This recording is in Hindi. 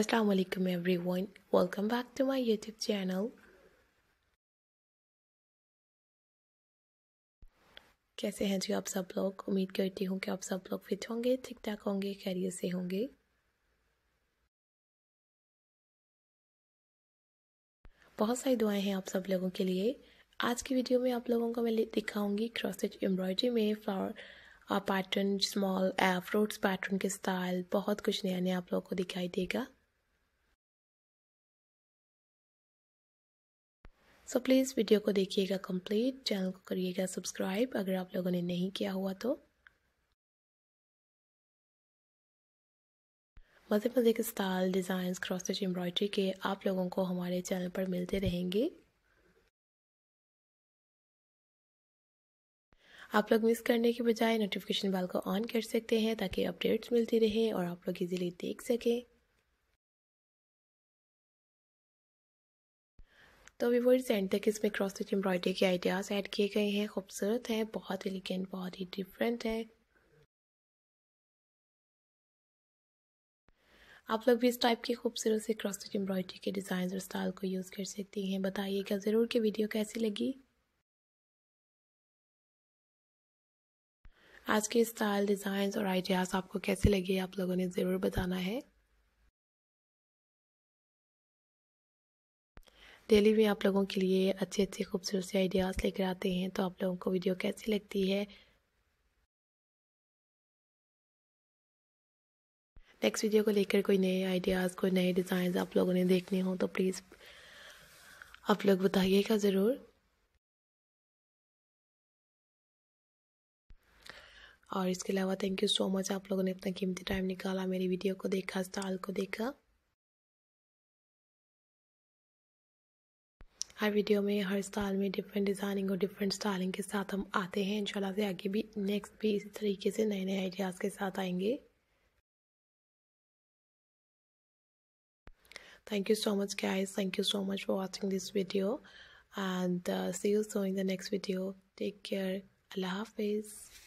अस्सलाम वालेकुम everyone welcome back to my YouTube channel कैसे हैं जी आप सब लोग उम्मीद करती हूँ कि आप सब लोग फिट होंगे ठीक ठाक होंगे खैरियत से होंगे बहुत सारी दुआएं हैं आप सब लोगों के लिए आज की वीडियो में आप लोगों को मैं दिखाऊंगी क्रॉसेज एम्ब्रॉयडरी में flower pattern small fruits pattern के स्टाइल बहुत कुछ नया नया आप लोगों को दिखाई देगा सो प्लीज़ वीडियो को देखिएगा कंप्लीट चैनल को करिएगा सब्सक्राइब अगर आप लोगों ने नहीं किया हुआ तो मज़े मज़े के स्टाइल डिज़ाइंस क्रॉसिच एम्ब्रॉयडरी के आप लोगों को हमारे चैनल पर मिलते रहेंगे आप लोग मिस करने के बजाय नोटिफिकेशन बेल को ऑन कर सकते हैं ताकि अपडेट्स मिलती रहे और आप लोग इजीली देख सकें तो व्यूवर्स एंड तक इसमें क्रॉस स्टिच एम्ब्रॉयडरी के आइडियाज़ ऐड किए गए हैं खूबसूरत है बहुत एलिगेंट बहुत ही डिफरेंट है आप लोग भी इस टाइप की खूबसूरत से क्रॉस स्टिच एम्ब्रॉयडरी के डिज़ाइन और स्टाइल को यूज़ कर सकती हैं बताइएगा ज़रूर कि वीडियो कैसी लगी आज के स्टाइल डिज़ाइन और आइडियाज़ आपको कैसे लगे आप लोगों ने ज़रूर बताना है डेली में आप लोगों के लिए अच्छे अच्छे खूबसूरत से आइडियाज़ लेकर आते हैं तो आप लोगों को वीडियो कैसी लगती है नेक्स्ट वीडियो को लेकर कोई नए आइडियाज़ कोई नए डिज़ाइन आप लोगों ने देखने हों तो प्लीज़ आप लोग बताइएगा ज़रूर और इसके अलावा थैंक यू सो मच आप लोगों ने अपना कीमती टाइम निकाला मेरी वीडियो को देखा स्टाइल को देखा हर वीडियो में हर स्टाइल में डिफरेंट डिज़ाइनिंग और डिफरेंट स्टाइलिंग के साथ हम आते हैं इंशाल्लाह से आगे भी नेक्स्ट भी इसी तरीके से नए नए आइडियाज़ के साथ आएंगे thank you so much guys thank you so much for watching this video and see you so in the next video take care अल्लाह हाफिज़